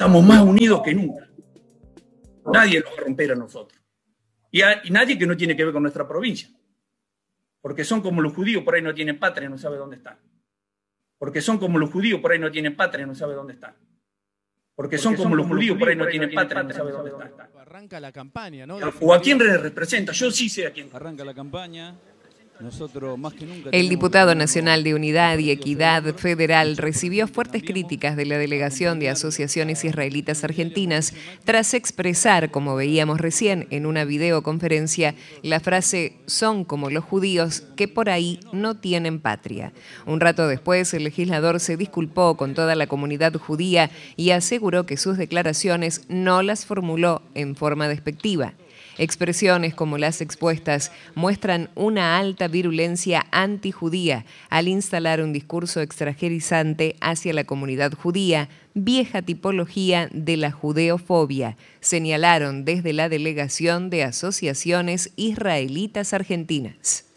Estamos más unidos que nunca. Nadie nos va a romper a nosotros. Y, nadie que no tiene que ver con nuestra provincia. Porque son como los judíos, por ahí no tienen patria, no sabe dónde están. Porque son como los judíos, por ahí no tienen patria, no sabe dónde están. Porque, son, como, los judíos, por ahí no tienen patria, no sabe dónde, están. Arranca la campaña, ¿no? O a quién representa, yo sí sé a quién. Arranca la campaña el diputado nacional de Unidad y Equidad Federal recibió fuertes críticas de la delegación de asociaciones israelitas argentinas tras expresar, como veíamos recién en una videoconferencia, la frase son como los judíos que por ahí no tienen patria. Un rato después, el legislador se disculpó con toda la comunidad judía y aseguró que sus declaraciones no las formuló en forma despectiva. Expresiones como las expuestas muestran una alta virulencia antijudía al instalar un discurso extranjerizante hacia la comunidad judía, vieja tipología de la judeofobia, señalaron desde la Delegación de Asociaciones Israelitas Argentinas.